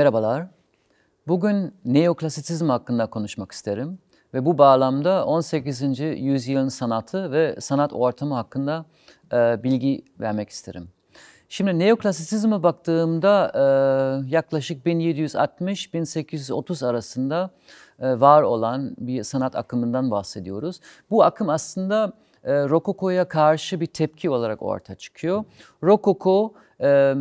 Merhabalar. Bugün neoklasisizm hakkında konuşmak isterim ve bu bağlamda 18. yüzyılın sanatı ve sanat ortamı hakkında e, bilgi vermek isterim. Şimdi neoklasisizme baktığımda e, yaklaşık 1760-1830 arasında e, var olan bir sanat akımından bahsediyoruz. Bu akım aslında e, Rokoko'ya karşı bir tepki olarak ortaya çıkıyor. Rokoko e,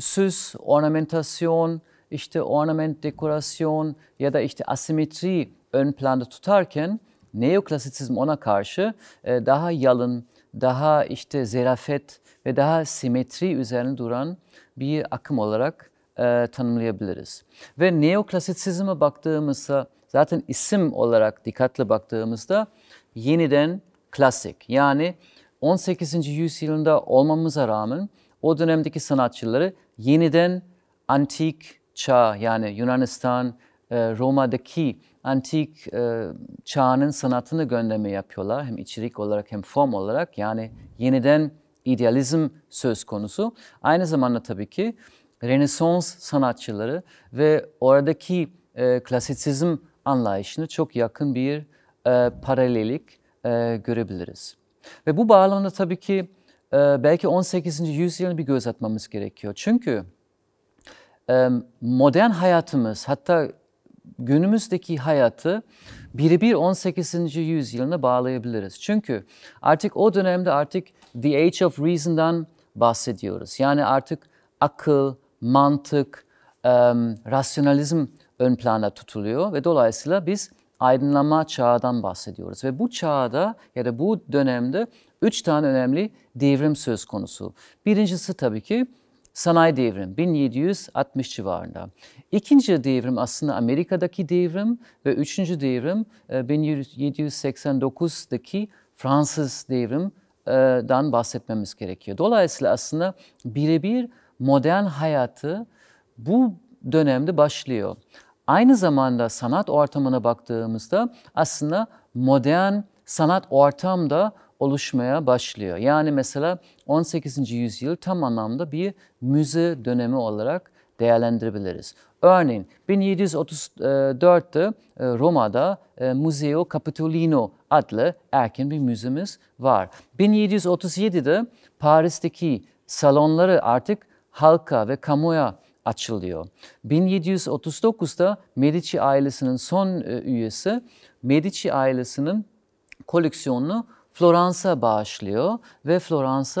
süs, ornamentasyon, işte ornament, dekorasyon ya da işte asimetri ön planda tutarken neoklasitizm ona karşı e, daha yalın, daha işte zerafet ve daha simetri üzerine duran bir akım olarak e, tanımlayabiliriz. Ve neoklasitsizme baktığımızda zaten isim olarak dikkatli baktığımızda yeniden klasik yani 18. yüzyılda olmamıza rağmen o dönemdeki sanatçıları yeniden antik çağ yani Yunanistan, e, Roma'daki antik e, çağının sanatını gönderme yapıyorlar. Hem içerik olarak hem form olarak yani yeniden idealizm söz konusu. Aynı zamanda tabii ki Renesans sanatçıları ve oradaki e, klasisizm anlayışını çok yakın bir e, paralellik e, görebiliriz. Ve bu bağlamda tabii ki e, belki 18. yüzyılın bir göz atmamız gerekiyor. Çünkü modern hayatımız hatta günümüzdeki hayatı birebir 18. yüzyılına bağlayabiliriz. Çünkü artık o dönemde artık the age of reason'dan bahsediyoruz. Yani artık akıl, mantık, um, rasyonalizm ön plana tutuluyor ve dolayısıyla biz aydınlanma çağından bahsediyoruz. Ve bu çağda ya da bu dönemde üç tane önemli devrim söz konusu. Birincisi tabii ki sanayi devrim 1760 civarında. İkinci devrim aslında Amerika'daki devrim ve üçüncü devrim 1789'daki e, Fransız devrimden bahsetmemiz gerekiyor. Dolayısıyla aslında birebir modern hayatı bu dönemde başlıyor. Aynı zamanda sanat ortamına baktığımızda aslında modern sanat ortamda oluşmaya başlıyor. Yani mesela 18. yüzyıl tam anlamda bir müze dönemi olarak değerlendirebiliriz. Örneğin 1734'te e, Roma'da e, Museo Capitolino adlı erken bir müzemiz var. 1737'de Paris'teki salonları artık halka ve kamuya açılıyor. 1739'da Medici ailesinin son e, üyesi Medici ailesinin koleksiyonunu Floransa bağışlıyor ve Florence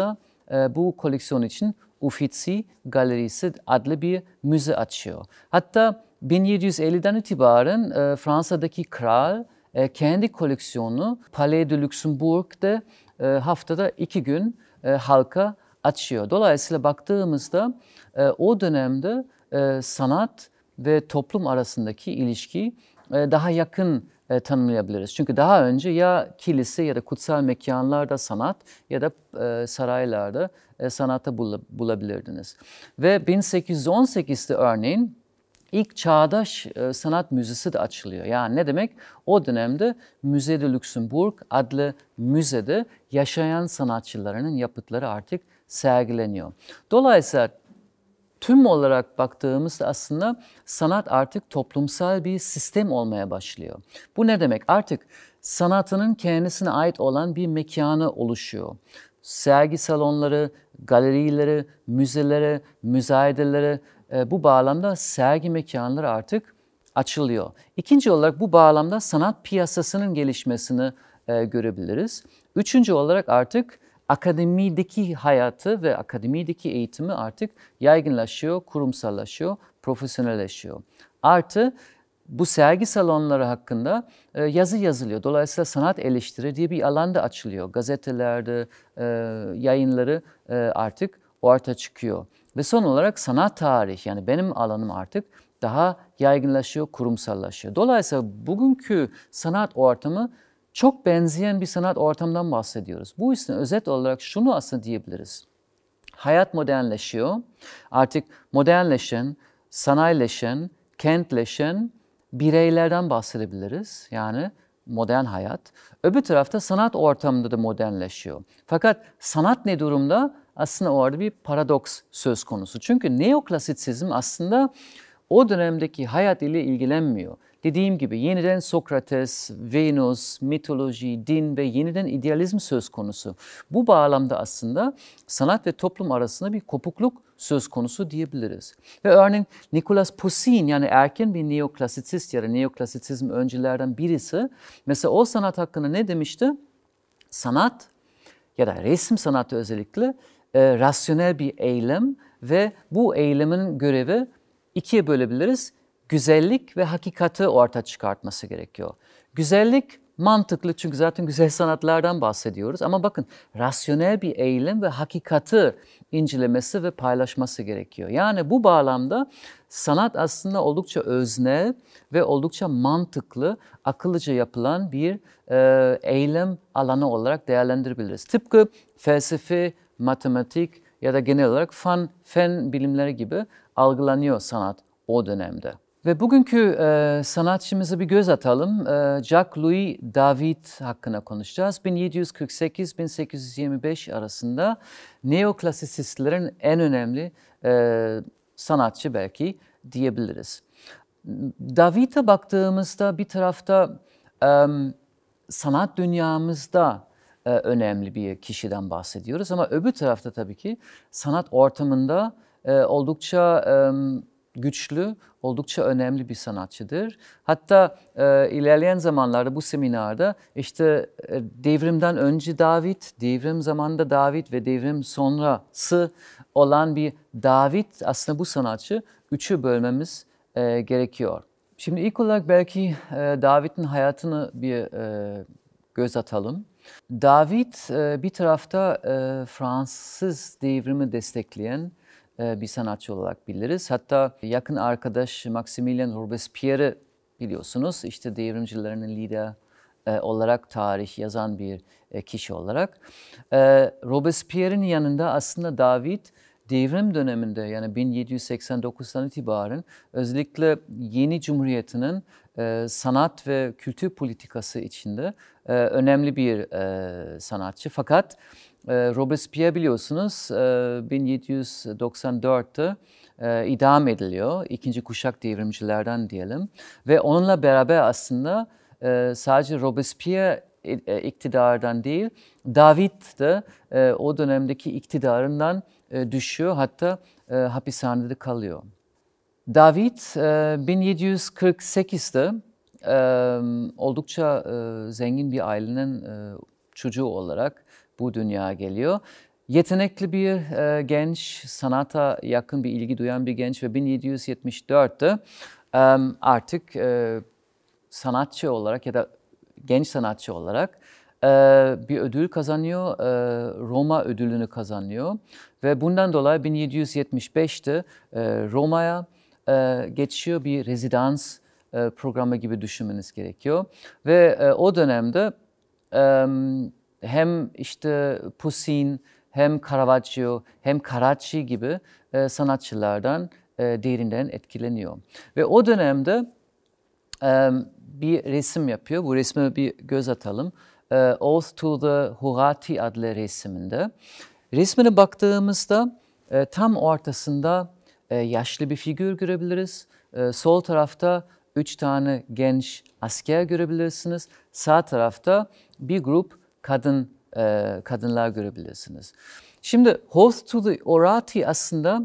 e, bu koleksiyon için Uffizi Galerisi adlı bir müze açıyor. Hatta 1750'den itibaren e, Fransa'daki kral e, kendi koleksiyonu, Palais de Luxembourg'de e, haftada iki gün e, halka açıyor. Dolayısıyla baktığımızda e, o dönemde e, sanat ve toplum arasındaki ilişki e, daha yakın e, tanımlayabiliriz. Çünkü daha önce ya kilise ya da kutsal mekanlarda sanat ya da e, saraylarda e, sanata bul bulabilirdiniz. Ve 1818'de örneğin ilk çağdaş e, sanat müzesi de açılıyor. Yani ne demek? O dönemde Müze de Luxemburg adlı müzede yaşayan sanatçılarının yapıtları artık sergileniyor. Dolayısıyla tüm olarak baktığımızda aslında sanat artık toplumsal bir sistem olmaya başlıyor. Bu ne demek? Artık sanatının kendisine ait olan bir mekanı oluşuyor. Sergi salonları, galerileri, müzeleri, müzayedeleri e, bu bağlamda sergi mekanları artık açılıyor. İkinci olarak bu bağlamda sanat piyasasının gelişmesini e, görebiliriz. Üçüncü olarak artık akademideki hayatı ve akademideki eğitimi artık yaygınlaşıyor, kurumsallaşıyor, profesyonelleşiyor. Artı bu sergi salonları hakkında e, yazı yazılıyor. Dolayısıyla sanat eleştiri diye bir alan da açılıyor. Gazetelerde e, yayınları e, artık orta çıkıyor. Ve son olarak sanat tarih yani benim alanım artık daha yaygınlaşıyor, kurumsallaşıyor. Dolayısıyla bugünkü sanat ortamı çok benzeyen bir sanat ortamından bahsediyoruz. Bu yüzden özet olarak şunu aslında diyebiliriz. Hayat modernleşiyor. Artık modernleşen, sanayileşen, kentleşen bireylerden bahsedebiliriz. Yani modern hayat. Öbür tarafta sanat ortamında da modernleşiyor. Fakat sanat ne durumda? Aslında orada bir paradoks söz konusu. Çünkü neoklasitsizm aslında o dönemdeki hayat ile ilgilenmiyor. Dediğim gibi yeniden Sokrates, Venus, mitoloji, din ve yeniden idealizm söz konusu. Bu bağlamda aslında sanat ve toplum arasında bir kopukluk söz konusu diyebiliriz. Ve örneğin Nicolas Poussin yani erken bir neoklasitist ya da neoklasitizm öncülerden birisi mesela o sanat hakkında ne demişti? Sanat ya da resim sanatı özellikle e, rasyonel bir eylem ve bu eylemin görevi ikiye bölebiliriz güzellik ve hakikati orta çıkartması gerekiyor. Güzellik mantıklı çünkü zaten güzel sanatlardan bahsediyoruz ama bakın rasyonel bir eylem ve hakikati incelemesi ve paylaşması gerekiyor. Yani bu bağlamda sanat aslında oldukça öznel ve oldukça mantıklı, akıllıca yapılan bir e, eylem alanı olarak değerlendirebiliriz. Tıpkı felsefe, matematik ya da genel olarak fan, fen bilimleri gibi algılanıyor sanat o dönemde. Ve bugünkü e, sanatçımıza bir göz atalım. E, Jacques-Louis David hakkında konuşacağız. 1748-1825 arasında neoklasisistlerin en önemli e, sanatçı belki diyebiliriz. David'e baktığımızda bir tarafta e, sanat dünyamızda e, önemli bir kişiden bahsediyoruz. Ama öbür tarafta tabii ki sanat ortamında e, oldukça... E, güçlü, oldukça önemli bir sanatçıdır. Hatta e, ilerleyen zamanlarda bu seminarda işte e, devrimden önce David, devrim zamanında David ve devrim sonrası olan bir David aslında bu sanatçı üçü bölmemiz e, gerekiyor. Şimdi ilk olarak belki e, David'in hayatını bir e, göz atalım. David e, bir tarafta e, Fransız devrimi destekleyen, e, bir sanatçı olarak biliriz. Hatta yakın arkadaş Maximilian Robespierre'i biliyorsunuz işte devrimcilerinin lideri e, olarak tarih yazan bir e, kişi olarak. Robespierre'in yanında aslında David devrim döneminde yani 1789'dan itibaren özellikle yeni cumhuriyetinin sanat ve kültür politikası içinde önemli bir sanatçı. Fakat ee, Robespierre biliyorsunuz 1794'te e, e, idam ediliyor. ikinci kuşak devrimcilerden diyelim. Ve onunla beraber aslında e, sadece Robespierre iktidardan değil, David de o dönemdeki iktidarından düşüyor. Hatta hapishanede kalıyor. David e, 1748'de oldukça zengin bir ailenin çocuğu olarak bu dünyaya geliyor. Yetenekli bir e, genç, sanata yakın bir ilgi duyan bir genç ve 1774'te e, artık e, sanatçı olarak ya da genç sanatçı olarak e, bir ödül kazanıyor. E, Roma ödülünü kazanıyor ve bundan dolayı 1775'te e, Roma'ya e, geçiyor bir rezidans e, programı gibi düşünmeniz gerekiyor. Ve e, o dönemde e, hem işte Pusin hem Caravaggio, hem Karachi gibi e, sanatçılardan e, derinden etkileniyor. Ve o dönemde e, bir resim yapıyor. Bu resme bir göz atalım. E, Oath to the Hurati adlı resiminde. Resmine baktığımızda e, tam ortasında e, yaşlı bir figür görebiliriz. E, sol tarafta üç tane genç asker görebilirsiniz. Sağ tarafta bir grup kadın e, kadınlar görebilirsiniz. Şimdi Hoth to the Orati aslında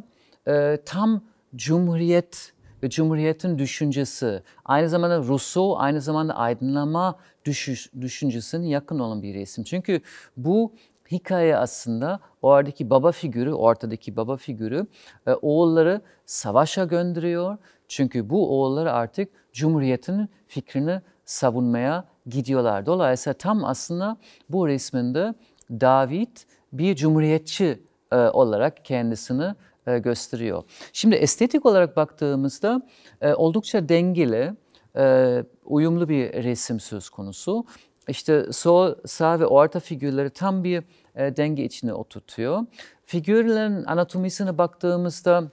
e, tam Cumhuriyet ve Cumhuriyet'in düşüncesi, aynı zamanda Rousseau, aynı zamanda aydınlama düşüş, düşüncesinin yakın olan bir resim. Çünkü bu hikaye aslında oradaki baba figürü, ortadaki baba figürü e, oğulları savaşa gönderiyor. Çünkü bu oğulları artık Cumhuriyet'in fikrini savunmaya gidiyorlar. Dolayısıyla tam aslında bu resminde David bir cumhuriyetçi e, olarak kendisini e, gösteriyor. Şimdi estetik olarak baktığımızda e, oldukça dengeli, e, uyumlu bir resim söz konusu. İşte sol, sağ ve orta figürleri tam bir e, denge içine oturtuyor. Figürlerin anatomisine baktığımızda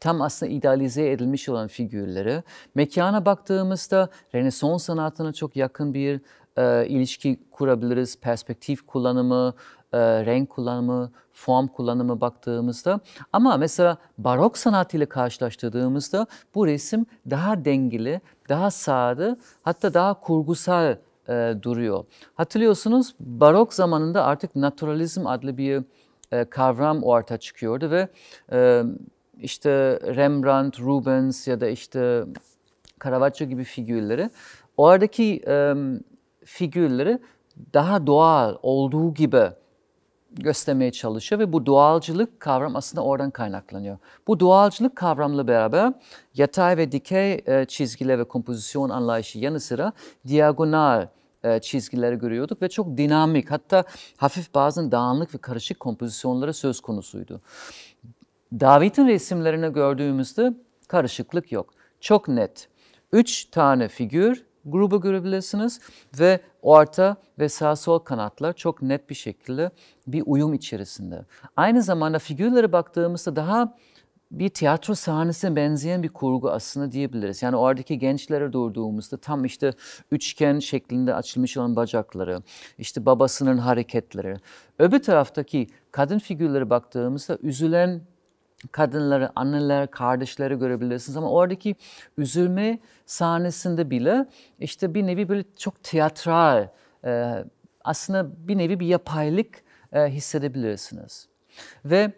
tam aslında idealize edilmiş olan figürleri. Mekana baktığımızda Renesans sanatına çok yakın bir e, ilişki kurabiliriz. Perspektif kullanımı, e, renk kullanımı, form kullanımı baktığımızda. Ama mesela barok sanatı ile karşılaştırdığımızda bu resim daha dengeli, daha sade, hatta daha kurgusal e, duruyor. Hatırlıyorsunuz barok zamanında artık naturalizm adlı bir e, kavram ortaya çıkıyordu ve e, işte Rembrandt, Rubens ya da işte Caravaggio gibi figürleri. Oradaki e, figürleri daha doğal olduğu gibi göstermeye çalışıyor ve bu doğalcılık kavram aslında oradan kaynaklanıyor. Bu doğalcılık kavramla beraber yatay ve dikey e, çizgiler ve kompozisyon anlayışı yanı sıra diagonal e, çizgileri görüyorduk ve çok dinamik hatta hafif bazen dağınık ve karışık kompozisyonlara söz konusuydu. David'in resimlerini gördüğümüzde karışıklık yok. Çok net. Üç tane figür grubu görebilirsiniz ve orta ve sağ sol kanatlar çok net bir şekilde bir uyum içerisinde. Aynı zamanda figürlere baktığımızda daha bir tiyatro sahnesine benzeyen bir kurgu aslında diyebiliriz. Yani oradaki gençlere durduğumuzda tam işte üçgen şeklinde açılmış olan bacakları, işte babasının hareketleri. Öbür taraftaki kadın figürlere baktığımızda üzülen kadınları, anneler, kardeşleri görebilirsiniz ama oradaki üzülme sahnesinde bile işte bir nevi böyle çok tiyatral, e, aslında bir nevi bir yapaylık e, hissedebilirsiniz. Ve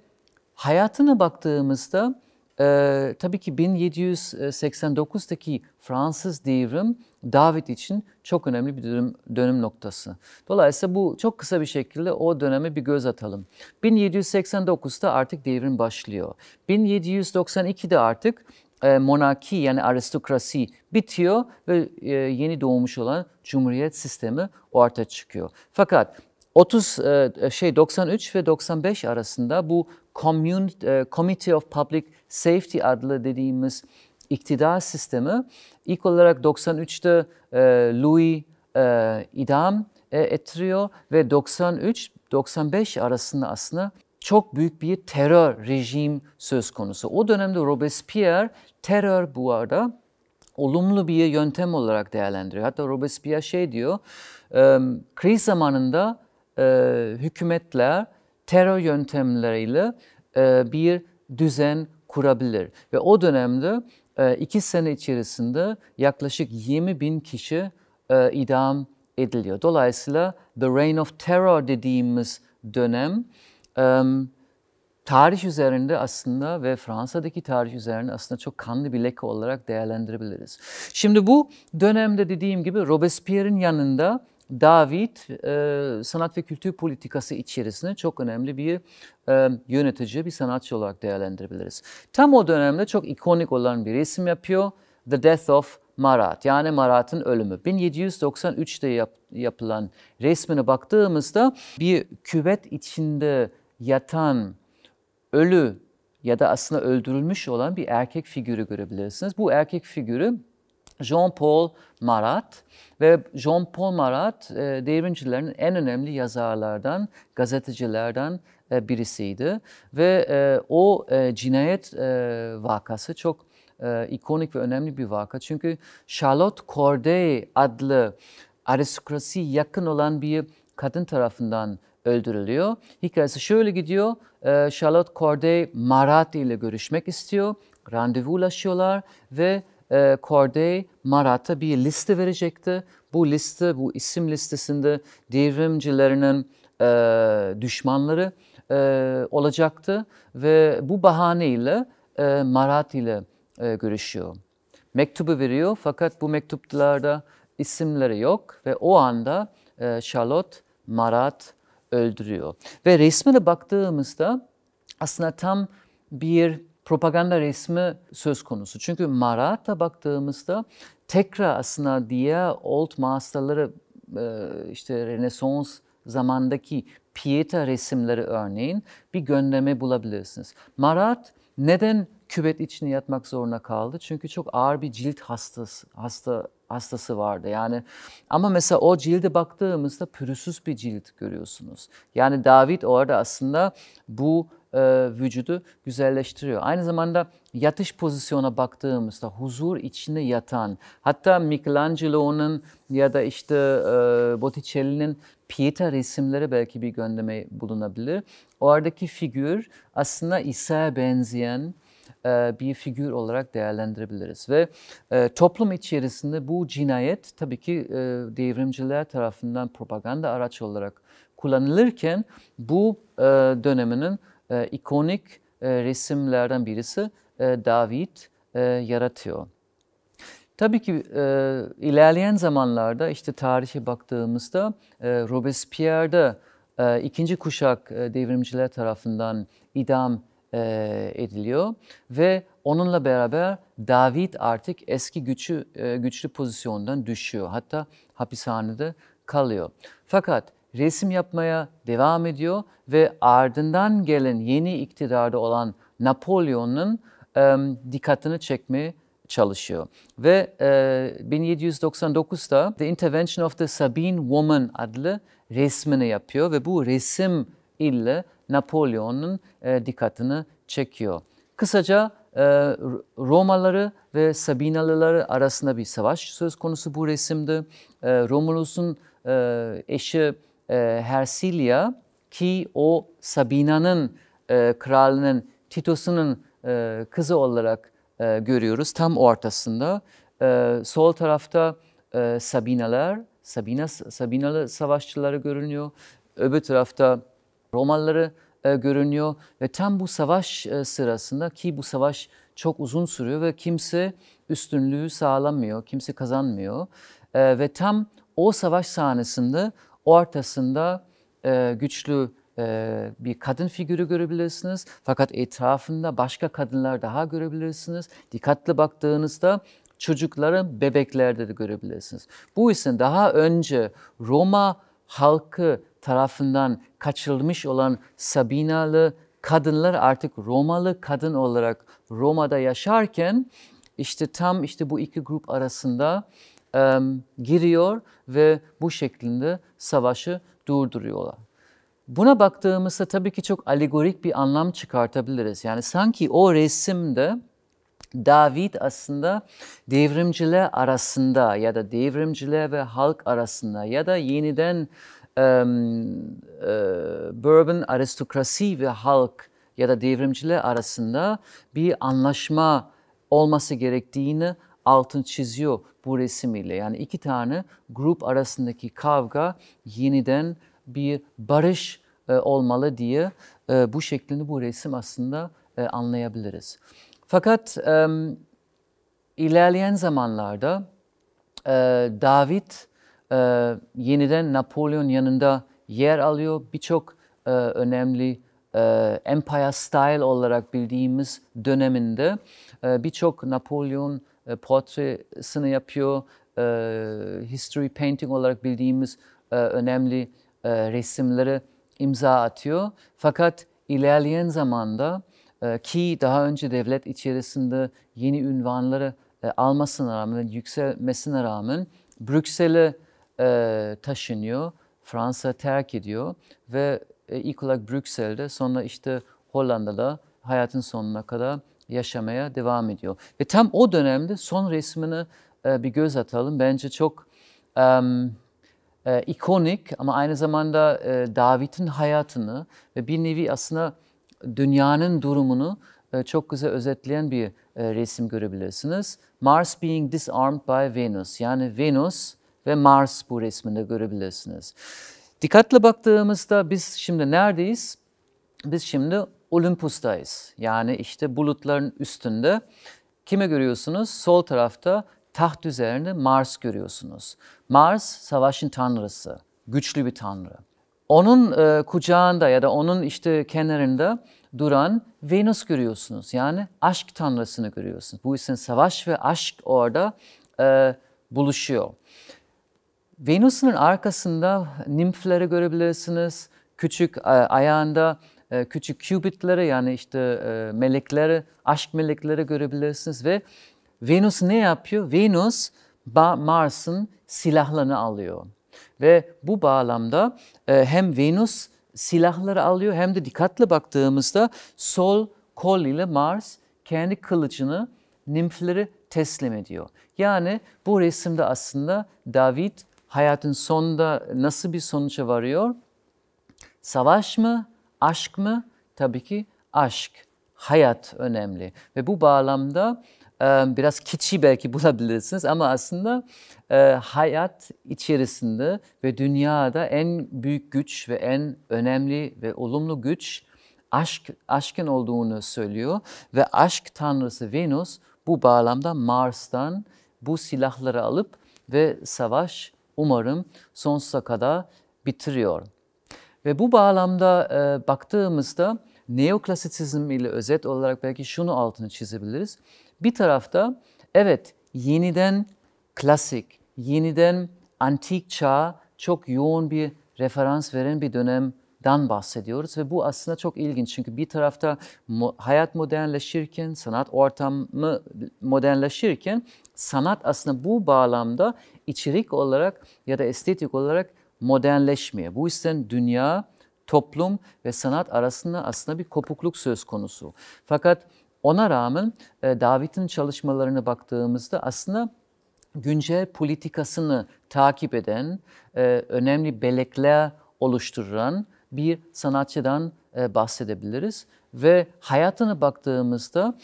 hayatına baktığımızda e, tabii ki 1789'daki Fransız devrim davet için çok önemli bir dönüm, dönüm noktası. Dolayısıyla bu çok kısa bir şekilde o döneme bir göz atalım. 1789'da artık devrim başlıyor. 1792'de artık e, monarki yani aristokrasi bitiyor ve e, yeni doğmuş olan cumhuriyet sistemi ortaya çıkıyor. Fakat 30 e, şey 93 ve 95 arasında bu Commune, Committee of Public Safety adlı dediğimiz iktidar sistemi ilk olarak 93'te e, Louis e, idam e, ettiriyor ve 93-95 arasında aslında çok büyük bir terör rejim söz konusu. O dönemde Robespierre terör bu arada olumlu bir yöntem olarak değerlendiriyor. Hatta Robespierre şey diyor, kriz zamanında hükümetler terör yöntemleriyle e, bir düzen kurabilir. Ve o dönemde e, iki sene içerisinde yaklaşık 20 bin kişi e, idam ediliyor. Dolayısıyla The Reign of Terror dediğimiz dönem tarih üzerinde aslında ve Fransa'daki tarih üzerinde aslında çok kanlı bir leke olarak değerlendirebiliriz. Şimdi bu dönemde dediğim gibi Robespierre'in yanında David e, sanat ve kültür politikası içerisinde çok önemli bir e, yönetici, bir sanatçı olarak değerlendirebiliriz. Tam o dönemde çok ikonik olan bir resim yapıyor. The Death of Marat yani Marat'ın ölümü. 1793'te yap, yapılan resmine baktığımızda bir küvet içinde yatan ölü ya da aslında öldürülmüş olan bir erkek figürü görebilirsiniz. Bu erkek figürü Jean-Paul Marat ve Jean-Paul Marat e, devrimcilerin en önemli yazarlardan, gazetecilerden e, birisiydi ve e, o cinayet vakası çok ikonik ve önemli bir vaka. Çünkü Charlotte Corday adlı aristokrasi yakın olan bir kadın tarafından öldürülüyor. Hikayesi şöyle gidiyor. Charlotte Corday Marat ile görüşmek istiyor. Randevulaşıyorlar ve e, Corday Marat'a bir liste verecekti. Bu liste, bu isim listesinde devrimcilerinin e, düşmanları e, olacaktı ve bu bahaneyle e, Marat ile e, görüşüyor. Mektubu veriyor fakat bu mektuplarda isimleri yok ve o anda e, Charlotte Marat öldürüyor. Ve resmine baktığımızda aslında tam bir propaganda resmi söz konusu. Çünkü Marat'a baktığımızda tekrar aslında diğer old masterları e, işte Renesans zamandaki Pieta resimleri örneğin bir gönderme bulabilirsiniz. Marat neden küvet içine yatmak zorunda kaldı? Çünkü çok ağır bir cilt hastası, hasta hastası vardı. Yani ama mesela o cilde baktığımızda pürüzsüz bir cilt görüyorsunuz. Yani David orada aslında bu e, vücudu güzelleştiriyor. Aynı zamanda yatış pozisyona baktığımızda huzur içinde yatan, hatta Michelangelo'nun ya da işte e, Botticelli'nin Pieta resimleri belki bir gönderme bulunabilir. Oradaki figür aslında İsa'ya benzeyen, e, bir figür olarak değerlendirebiliriz. Ve e, toplum içerisinde bu cinayet tabii ki e, devrimciler tarafından propaganda araç olarak kullanılırken bu döneminin e, ikonik e, resimlerden birisi e, David e, yaratıyor. Tabii ki e, ilerleyen zamanlarda işte tarihe baktığımızda e, Robespierre'de e, ikinci kuşak e, devrimciler tarafından idam e, ediliyor ve onunla beraber David artık eski güçlü e, güçlü pozisyondan düşüyor. Hatta hapishanede kalıyor. Fakat resim yapmaya devam ediyor ve ardından gelen yeni iktidarda olan Napolyon'un e, dikkatini çekmeye çalışıyor. Ve e, 1799'da The Intervention of the Sabine Woman adlı resmini yapıyor ve bu resim ile Napolyon'un e, dikkatini çekiyor. Kısaca e, Romaları ve Sabinalıları arasında bir savaş söz konusu bu resimde. E, Romulus'un e, eşi e, Hersilya ki o Sabina'nın e, kralının Titus'unun e, kızı olarak e, görüyoruz tam ortasında. E, sol tarafta e, Sabinalar, Sabina Sabinalı savaşçıları görünüyor. Öbür tarafta Romalıları e, görünüyor ve tam bu savaş e, sırasında ki bu savaş çok uzun sürüyor ve kimse üstünlüğü sağlamıyor, kimse kazanmıyor. E, ve tam o savaş sahnesinde ortasında e, güçlü e, bir kadın figürü görebilirsiniz. Fakat etrafında başka kadınlar daha görebilirsiniz. Dikkatli baktığınızda çocukları bebeklerde de görebilirsiniz. Bu ise daha önce Roma halkı tarafından kaçırılmış olan Sabinalı kadınlar artık Romalı kadın olarak Roma'da yaşarken işte tam işte bu iki grup arasında e, giriyor ve bu şeklinde savaşı durduruyorlar. Buna baktığımızda tabii ki çok alegorik bir anlam çıkartabiliriz. Yani sanki o resimde David aslında devrimciler arasında ya da devrimciler ve halk arasında ya da yeniden e, e, Bourbon aristokrasi ve halk ya da devrimciler arasında bir anlaşma olması gerektiğini altın çiziyor bu resim ile. Yani iki tane grup arasındaki kavga yeniden bir barış e, olmalı diye e, bu şeklini bu resim aslında e, anlayabiliriz. Fakat ilerleyen zamanlarda David yeniden Napolyon yanında yer alıyor. Birçok e, önemli Empire Style olarak bildiğimiz döneminde birçok Napolyon e, portresini yapıyor. E, history painting olarak bildiğimiz e, önemli e, resimleri imza atıyor. Fakat ilerleyen zamanda e, ki daha önce devlet içerisinde yeni ünvanları almasına rağmen, yükselmesine rağmen Brüksel'e taşınıyor. Fransa terk ediyor ve ilk olarak Brüksel'de sonra işte Hollanda'da hayatın sonuna kadar yaşamaya devam ediyor. Ve tam o dönemde son resmini e, bir göz atalım. Bence çok e, e, ikonik ama aynı zamanda e, David'in hayatını ve bir nevi aslında dünyanın durumunu e, çok güzel özetleyen bir e, resim görebilirsiniz. Mars being disarmed by Venus. Yani Venus ve Mars bu resminde görebilirsiniz. Dikkatle baktığımızda biz şimdi neredeyiz? Biz şimdi Olympus'tayız. Yani işte bulutların üstünde. Kime görüyorsunuz? Sol tarafta taht üzerinde Mars görüyorsunuz. Mars savaşın tanrısı, güçlü bir tanrı. Onun e, kucağında ya da onun işte kenarında duran Venüs görüyorsunuz. Yani aşk tanrısını görüyorsunuz. Bu yüzden savaş ve aşk orada e, buluşuyor. Venüs'ün arkasında nimfleri görebilirsiniz. Küçük e, ayağında ee, küçük cubitleri yani işte e, melekleri, aşk melekleri görebilirsiniz ve Venüs ne yapıyor? Venüs Mars'ın silahlarını alıyor. Ve bu bağlamda e, hem Venüs silahları alıyor hem de dikkatli baktığımızda sol kol ile Mars kendi kılıcını nimfleri teslim ediyor. Yani bu resimde aslında David hayatın sonunda nasıl bir sonuca varıyor? Savaş mı Aşk mı? Tabii ki aşk, hayat önemli. Ve bu bağlamda biraz kitschi belki bulabilirsiniz ama aslında hayat içerisinde ve dünyada en büyük güç ve en önemli ve olumlu güç aşk aşkın olduğunu söylüyor ve aşk tanrısı Venüs bu bağlamda Mars'tan bu silahları alıp ve savaş umarım sonsuza kadar bitiriyor. Ve bu bağlamda e, baktığımızda neoklasitsizm ile özet olarak belki şunu altını çizebiliriz. Bir tarafta evet yeniden klasik, yeniden antik çağa çok yoğun bir referans veren bir dönemden bahsediyoruz ve bu aslında çok ilginç çünkü bir tarafta hayat modernleşirken, sanat ortamı modernleşirken sanat aslında bu bağlamda içerik olarak ya da estetik olarak modernleşmeye. Bu yüzden dünya, toplum ve sanat arasında aslında bir kopukluk söz konusu. Fakat ona rağmen e, David'in çalışmalarına baktığımızda aslında güncel politikasını takip eden, e, önemli belekler oluşturan bir sanatçıdan e, bahsedebiliriz. Ve hayatına baktığımızda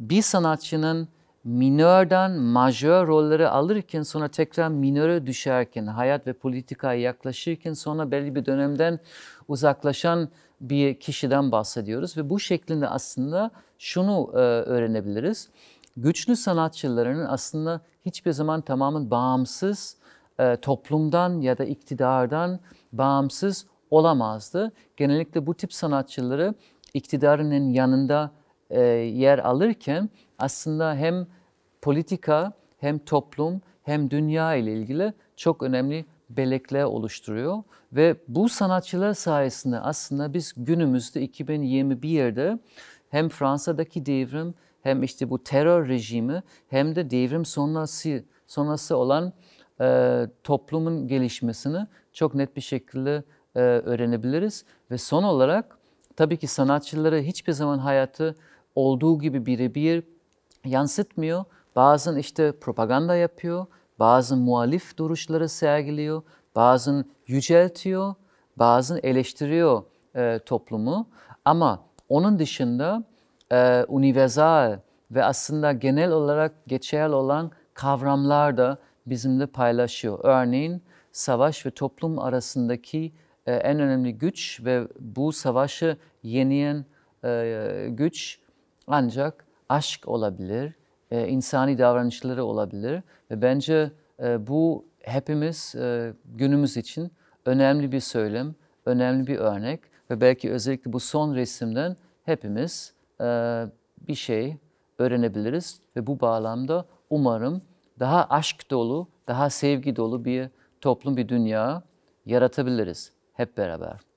bir sanatçının minörden majör rolleri alırken sonra tekrar minöre düşerken, hayat ve politikaya yaklaşırken sonra belli bir dönemden uzaklaşan bir kişiden bahsediyoruz. Ve bu şeklinde aslında şunu e, öğrenebiliriz. Güçlü sanatçıların aslında hiçbir zaman tamamen bağımsız e, toplumdan ya da iktidardan bağımsız olamazdı. Genellikle bu tip sanatçıları iktidarının yanında e, yer alırken aslında hem politika hem toplum hem dünya ile ilgili çok önemli belekler oluşturuyor ve bu sanatçılar sayesinde aslında biz günümüzde 2021'de hem Fransa'daki devrim hem işte bu terör rejimi hem de devrim sonrası sonrası olan e, toplumun gelişmesini çok net bir şekilde e, öğrenebiliriz ve son olarak tabii ki sanatçıları hiçbir zaman hayatı olduğu gibi birebir yansıtmıyor Bazen işte propaganda yapıyor, bazen muhalif duruşları sergiliyor, bazen yüceltiyor, bazen eleştiriyor e, toplumu. Ama onun dışında e, universal ve aslında genel olarak geçerli olan kavramlar da bizimle paylaşıyor. Örneğin savaş ve toplum arasındaki e, en önemli güç ve bu savaşı yeniyen e, güç ancak aşk olabilir e, insani davranışları olabilir. Ve bence e, bu hepimiz e, günümüz için önemli bir söylem, önemli bir örnek. Ve belki özellikle bu son resimden hepimiz e, bir şey öğrenebiliriz. Ve bu bağlamda umarım daha aşk dolu, daha sevgi dolu bir toplum, bir dünya yaratabiliriz hep beraber.